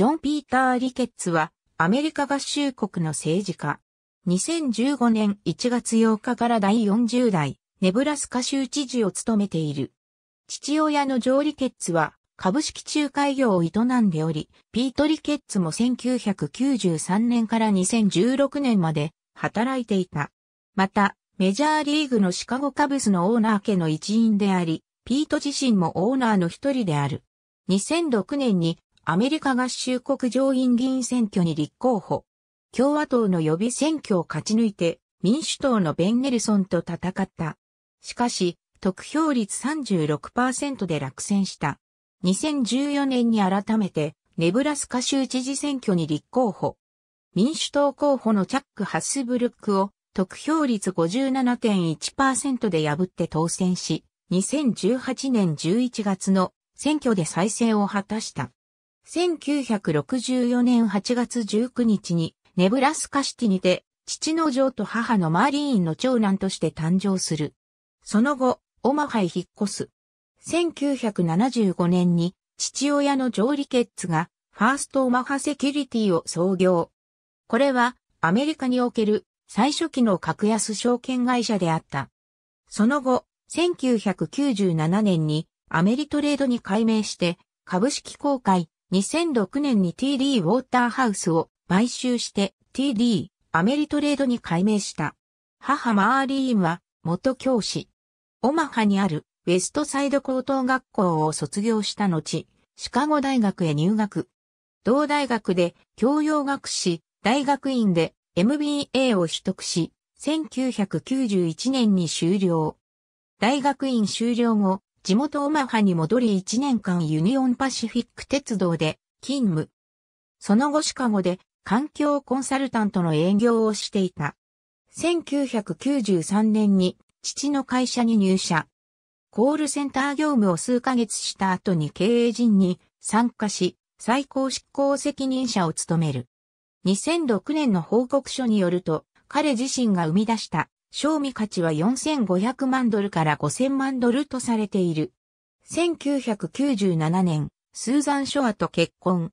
ジョン・ピーター・リケッツは、アメリカ合衆国の政治家。2015年1月8日から第40代、ネブラスカ州知事を務めている。父親のジョー・リケッツは、株式仲介業を営んでおり、ピート・リケッツも1993年から2016年まで働いていた。また、メジャーリーグのシカゴカブスのオーナー家の一員であり、ピート自身もオーナーの一人である。2006年にアメリカ合衆国上院議員選挙に立候補。共和党の予備選挙を勝ち抜いて、民主党のベン・ネルソンと戦った。しかし、得票率36%で落選した。2014年に改めて、ネブラスカ州知事選挙に立候補。民主党候補のチャック・ハスブルックを得票率57.1%で破って当選し、2018年11月の選挙で再選を果たした。1964年8月19日にネブラスカシティにて父の女と母のマーリーンの長男として誕生する。その後、オマハへ引っ越す。1975年に父親のジョー・リケッツがファーストオマハセキュリティを創業。これはアメリカにおける最初期の格安証券会社であった。その後、1997年にアメリトレードに改名して株式公開2006年に TD ウォーターハウスを買収して TD アメリトレードに改名した。母マーリーンは元教師。オマハにあるウェストサイド高等学校を卒業した後、シカゴ大学へ入学。同大学で教養学士、大学院で MBA を取得し、1991年に終了。大学院修了後、地元オマハに戻り1年間ユニオンパシフィック鉄道で勤務。その後シカゴで環境コンサルタントの営業をしていた。1993年に父の会社に入社。コールセンター業務を数ヶ月した後に経営陣に参加し、最高執行責任者を務める。2006年の報告書によると、彼自身が生み出した賞味価値は4500万ドルから5000万ドルとされている。1997年、スーザン・ショアと結婚。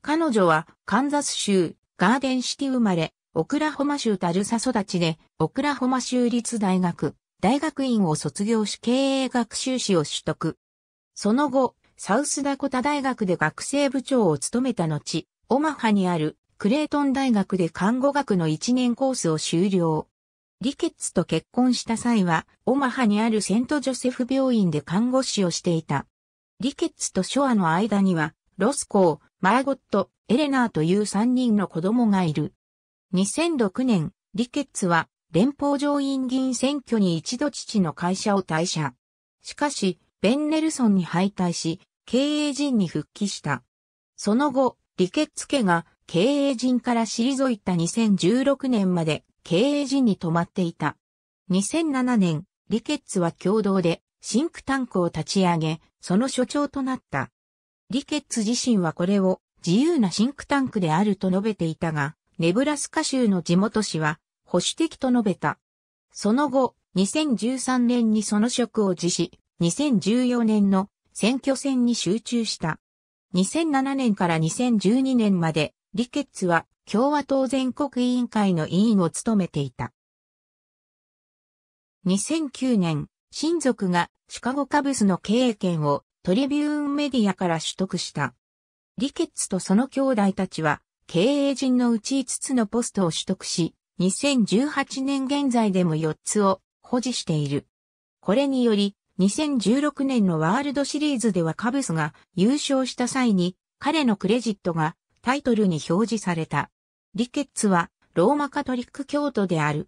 彼女はカンザス州ガーデンシティ生まれ、オクラホマ州タルサ育ちで、オクラホマ州立大学、大学院を卒業し経営学習士を取得。その後、サウスダコタ大学で学生部長を務めた後、オマハにあるクレートン大学で看護学の1年コースを修了。リケッツと結婚した際は、オマハにあるセントジョセフ病院で看護師をしていた。リケッツとショアの間には、ロスコー、マーゴット、エレナーという3人の子供がいる。2006年、リケッツは連邦上院議員選挙に一度父の会社を退社。しかし、ベンネルソンに敗退し、経営陣に復帰した。その後、リケッツ家が経営陣から退いた2016年まで経営陣に止まっていた。2007年、リケッツは共同でシンクタンクを立ち上げ、その所長となった。リケッツ自身はこれを自由なシンクタンクであると述べていたが、ネブラスカ州の地元紙は保守的と述べた。その後、2013年にその職を辞し、2014年の選挙戦に集中した。2007年から2012年まで、リケッツは共和党全国委員会の委員を務めていた。2009年、親族がシカゴカブスの経営権をトリビューンメディアから取得した。リケッツとその兄弟たちは経営陣のうち5つのポストを取得し、2018年現在でも4つを保持している。これにより、2016年のワールドシリーズではカブスが優勝した際に彼のクレジットがタイトルに表示された。リケッツはローマカトリック教徒である。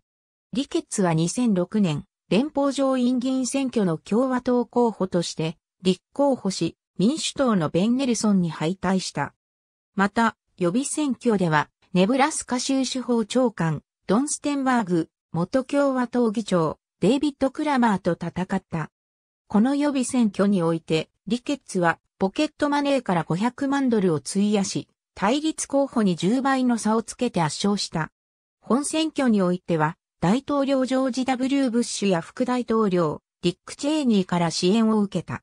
リケッツは2006年、連邦上院議員選挙の共和党候補として、立候補し、民主党のベンネルソンに敗退した。また、予備選挙では、ネブラスカ州司法長官、ドン・ステンバーグ、元共和党議長、デイビッド・クラマーと戦った。この予備選挙において、リケッツはポケットマネーから500万ドルを費やし、対立候補に10倍の差をつけて圧勝した。本選挙においては、大統領ジョージ・ W・ ブッシュや副大統領、ディック・チェーニーから支援を受けた。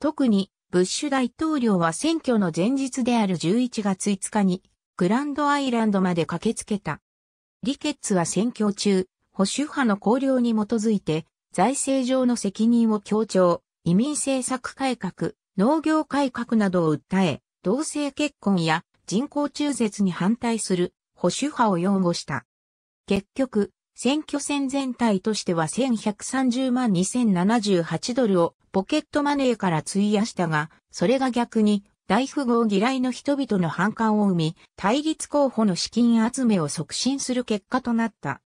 特に、ブッシュ大統領は選挙の前日である11月5日に、グランドアイランドまで駆けつけた。リケッツは選挙中、保守派の綱領に基づいて、財政上の責任を強調、移民政策改革、農業改革などを訴え、同性結婚や人工中絶に反対する保守派を擁護した。結局、選挙戦全体としては1130万2078ドルをポケットマネーから費やしたが、それが逆に大富豪嫌いの人々の反感を生み、対立候補の資金集めを促進する結果となった。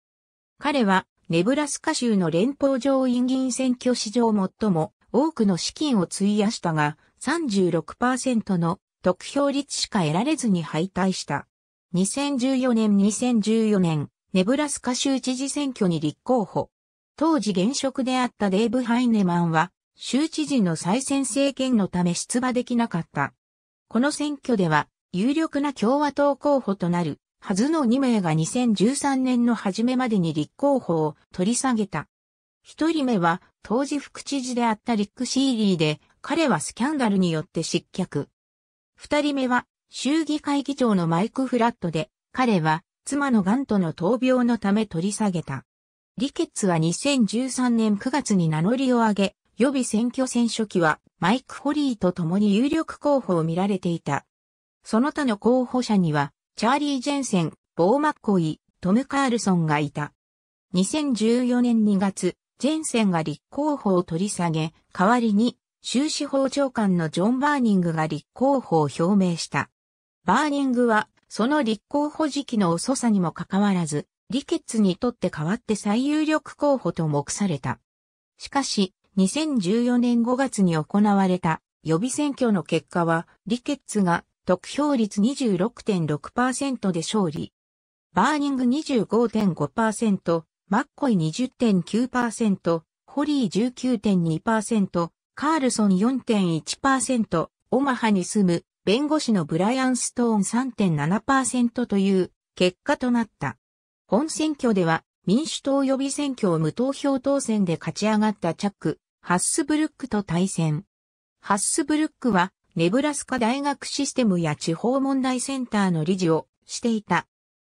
彼は、ネブラスカ州の連邦上院議員選挙史上最も多くの資金を費やしたが、36%の得票率しか得られずに敗退した。2014年2014年、ネブラスカ州知事選挙に立候補。当時現職であったデーブ・ハイネマンは、州知事の再選政権のため出馬できなかった。この選挙では、有力な共和党候補となる、はずの2名が2013年の初めまでに立候補を取り下げた。一人目は、当時副知事であったリック・シーリーで、彼はスキャンダルによって失脚。二人目は、衆議会議長のマイク・フラットで、彼は、妻のガンとの闘病のため取り下げた。リケッツは2013年9月に名乗りを上げ、予備選挙戦初期は、マイク・ホリーと共に有力候補を見られていた。その他の候補者には、チャーリー・ジェンセン、ボー・マッコイ、トム・カールソンがいた。2014年2月、ジェンセンが立候補を取り下げ、代わりに州司法長官のジョン・バーニングが立候補を表明した。バーニングは、その立候補時期の遅さにもかかわらず、リケッツにとって代わって最有力候補と目された。しかし、2014年5月に行われた予備選挙の結果は、リケッツが得票率26.6%で勝利。バーニング25.5%、マッコイ20.9%、ホリー19.2%、カールソン4.1%、オマハに住む弁護士のブライアン・ストーン3.7%という結果となった。本選挙では民主党予備選挙を無投票当選で勝ち上がったチャック、ハッスブルックと対戦。ハッスブルックはネブラスカ大学システムや地方問題センターの理事をしていた。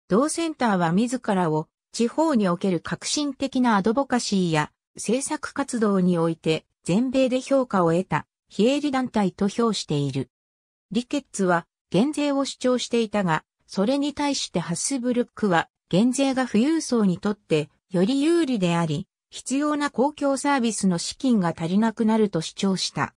同センターは自らを地方における革新的なアドボカシーや政策活動において全米で評価を得た非営利団体と評している。リケッツは減税を主張していたが、それに対してハスブルックは減税が富裕層にとってより有利であり、必要な公共サービスの資金が足りなくなると主張した。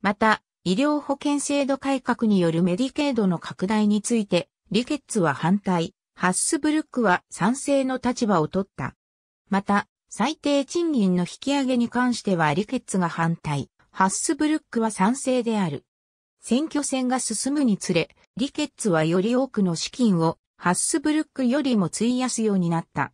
また、医療保険制度改革によるメディケードの拡大について、リケッツは反対、ハッスブルックは賛成の立場を取った。また、最低賃金の引き上げに関してはリケッツが反対、ハッスブルックは賛成である。選挙戦が進むにつれ、リケッツはより多くの資金をハッスブルックよりも費やすようになった。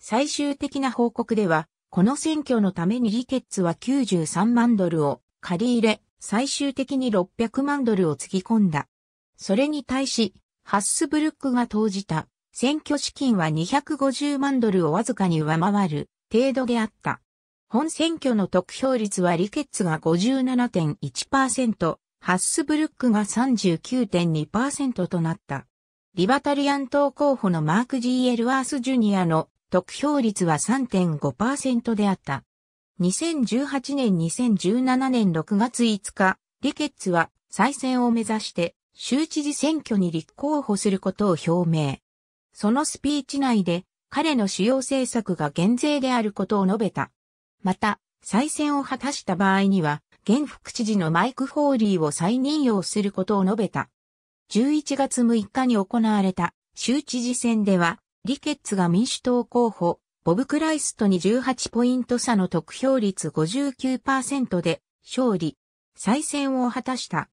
最終的な報告では、この選挙のためにリケッツは93万ドルを借り入れ、最終的に600万ドルをつぎ込んだ。それに対し、ハッスブルックが投じた選挙資金は250万ドルをわずかに上回る程度であった。本選挙の得票率はリケッツが57.1%、ハッスブルックが39.2%となった。リバタリアン党候補のマーク・ジー・エルワース・ジュニアの得票率は3.5%であった。2018年2017年6月5日、リケッツは再選を目指して州知事選挙に立候補することを表明。そのスピーチ内で彼の主要政策が減税であることを述べた。また、再選を果たした場合には、現副知事のマイク・ホーリーを再任用することを述べた。11月6日に行われた州知事選では、リケッツが民主党候補、ボブ・クライストに18ポイント差の得票率59%で勝利、再選を果たした。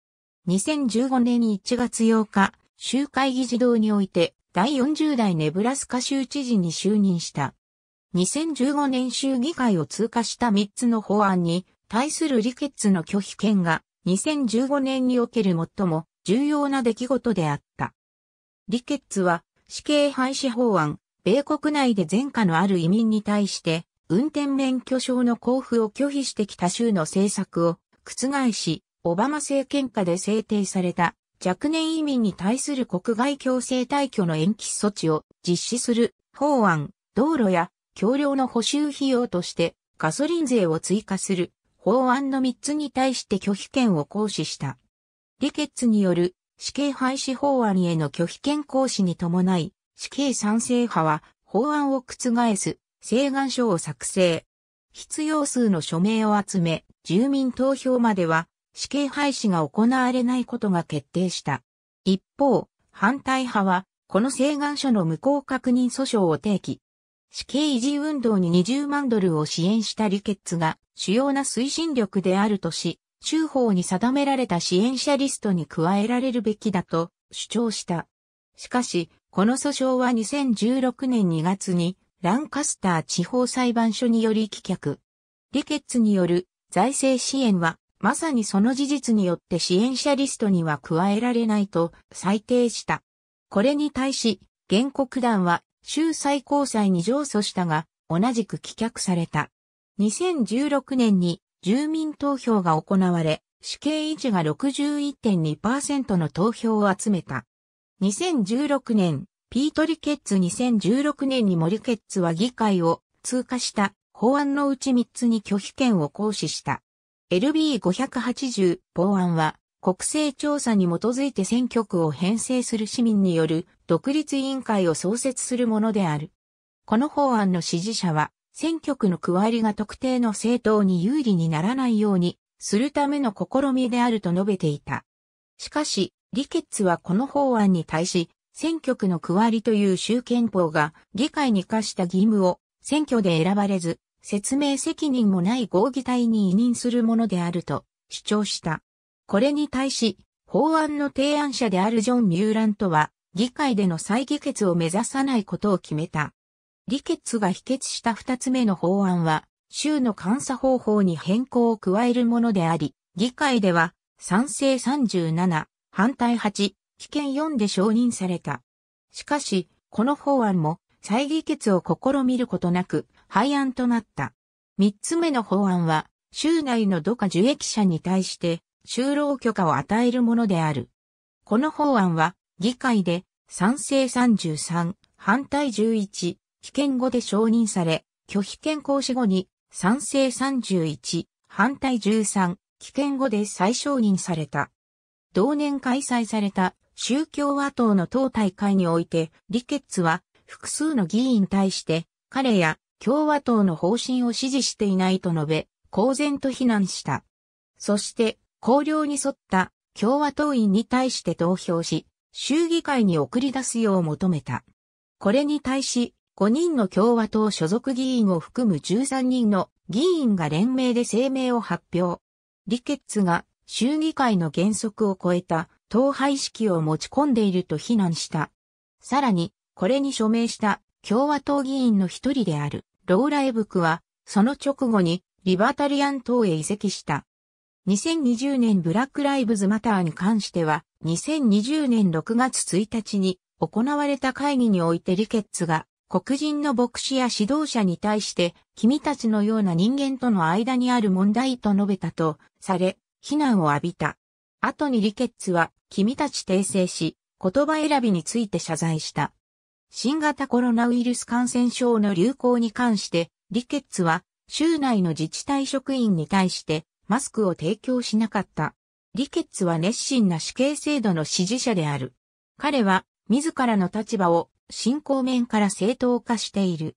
2015年1月8日、州会議事堂において第40代ネブラスカ州知事に就任した。2015年州議会を通過した3つの法案に対するッ決の拒否権が2015年における最も重要な出来事であった。ッ決は死刑廃止法案、米国内で前科のある移民に対して運転免許証の交付を拒否してきた州の政策を覆し、オバマ政権下で制定された若年移民に対する国外強制退去の延期措置を実施する法案、道路や橋梁の補修費用としてガソリン税を追加する法案の3つに対して拒否権を行使した。リケッツによる死刑廃止法案への拒否権行使に伴い、死刑賛成派は法案を覆す請願書を作成。必要数の署名を集め、住民投票までは死刑廃止が行われないことが決定した。一方、反対派は、この請願書の無効確認訴訟を提起。死刑維持運動に20万ドルを支援したリケッツが主要な推進力であるとし、州法に定められた支援者リストに加えられるべきだと主張した。しかし、この訴訟は2016年2月にランカスター地方裁判所により棄却。リケッツによる財政支援はまさにその事実によって支援者リストには加えられないと裁定した。これに対し、原告団は州最高裁に上訴したが、同じく棄却された。2016年に住民投票が行われ、死刑維持が61.2%の投票を集めた。2016年、ピート・リケッツ2016年にモリケッツは議会を通過した法案のうち3つに拒否権を行使した。LB580 法案は国勢調査に基づいて選挙区を編成する市民による独立委員会を創設するものである。この法案の支持者は選挙区の区割りが特定の政党に有利にならないようにするための試みであると述べていた。しかし、リケッツはこの法案に対し、選挙区の区割りという州憲法が議会に課した義務を選挙で選ばれず、説明責任もない合議体に委任するものであると主張した。これに対し、法案の提案者であるジョン・ミューラントは、議会での再議決を目指さないことを決めた。議決が否決した二つ目の法案は、州の監査方法に変更を加えるものであり、議会では賛成37、反対8、危険4で承認された。しかし、この法案も再議決を試みることなく、廃案となった。三つ目の法案は、州内の土下受益者に対して、就労許可を与えるものである。この法案は、議会で、賛成33、反対11、棄権後で承認され、拒否権行使後に、賛成31、反対13、棄権後で再承認された。同年開催された宗教和党の党大会において、リケッツは複数の議員に対して、彼や共和党の方針を支持していないと述べ、公然と非難した。そして、綱領に沿った共和党員に対して投票し、州議会に送り出すよう求めた。これに対し、5人の共和党所属議員を含む13人の議員が連名で声明を発表。リケッツが州議会の原則を超えた党派意識を持ち込んでいると非難した。さらに、これに署名した共和党議員の一人であるローラエブクは、その直後にリバタリアン党へ移籍した。2020年ブラックライブズマターに関しては、2020年6月1日に行われた会議においてリケッツが、黒人の牧師や指導者に対して、君たちのような人間との間にある問題と述べたと、され、非難を浴びた。後にリケッツは、君たち訂正し、言葉選びについて謝罪した。新型コロナウイルス感染症の流行に関して、リケッツは州内の自治体職員に対してマスクを提供しなかった。リケッツは熱心な死刑制度の支持者である。彼は自らの立場を信仰面から正当化している。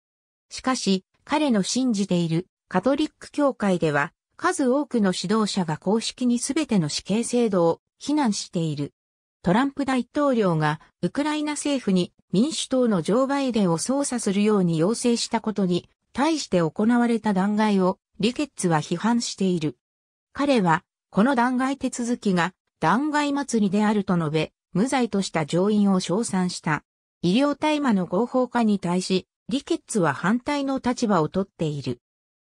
しかし、彼の信じているカトリック教会では数多くの指導者が公式に全ての死刑制度を非難している。トランプ大統領がウクライナ政府に民主党のジョー・バイデンを捜査するように要請したことに対して行われた弾劾をリケッツは批判している。彼は、この弾劾手続きが弾劾祭りであると述べ、無罪とした上院を称賛した。医療大麻の合法化に対し、リケッツは反対の立場をとっている。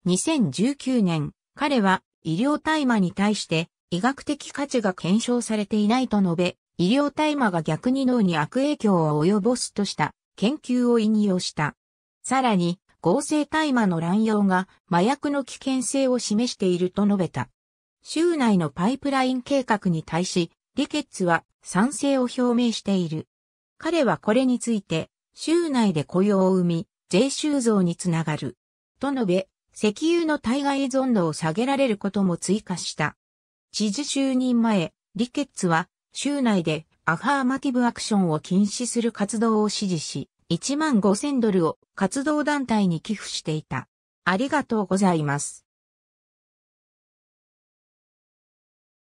2019年、彼は医療大麻に対して医学的価値が検証されていないと述べ、医療大麻が逆に脳に悪影響を及ぼすとした研究を引用した。さらに、合成大麻の乱用が麻薬の危険性を示していると述べた。州内のパイプライン計画に対し、リケッツは賛成を表明している。彼はこれについて、州内で雇用を生み、税収増につながる。と述べ、石油の対外依存度を下げられることも追加した。知事就任前、リケッツは州内でアファーマティブアクションを禁止する活動を支持し、1万5000ドルを活動団体に寄付していた。ありがとうございます。